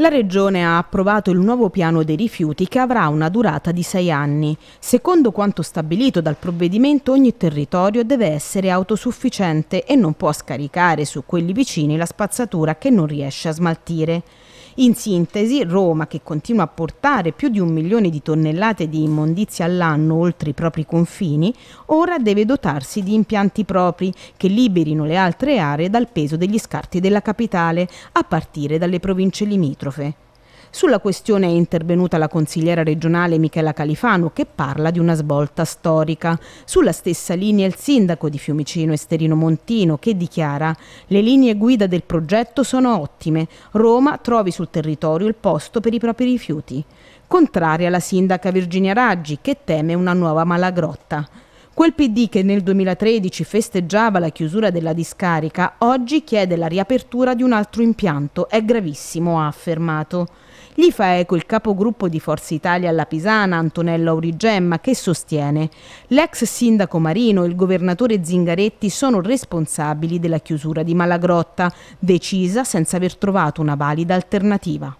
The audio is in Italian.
La Regione ha approvato il nuovo piano dei rifiuti che avrà una durata di sei anni. Secondo quanto stabilito dal provvedimento ogni territorio deve essere autosufficiente e non può scaricare su quelli vicini la spazzatura che non riesce a smaltire. In sintesi, Roma, che continua a portare più di un milione di tonnellate di immondizie all'anno oltre i propri confini, ora deve dotarsi di impianti propri che liberino le altre aree dal peso degli scarti della capitale, a partire dalle province limitrofe. Sulla questione è intervenuta la consigliera regionale Michela Califano che parla di una svolta storica. Sulla stessa linea il sindaco di Fiumicino Esterino Montino che dichiara le linee guida del progetto sono ottime, Roma trovi sul territorio il posto per i propri rifiuti. Contraria la sindaca Virginia Raggi che teme una nuova malagrotta. Quel PD che nel 2013 festeggiava la chiusura della discarica, oggi chiede la riapertura di un altro impianto. È gravissimo, ha affermato. Gli fa eco il capogruppo di Forza Italia alla Pisana, Antonello Aurigemma, che sostiene l'ex sindaco Marino e il governatore Zingaretti sono responsabili della chiusura di Malagrotta, decisa senza aver trovato una valida alternativa.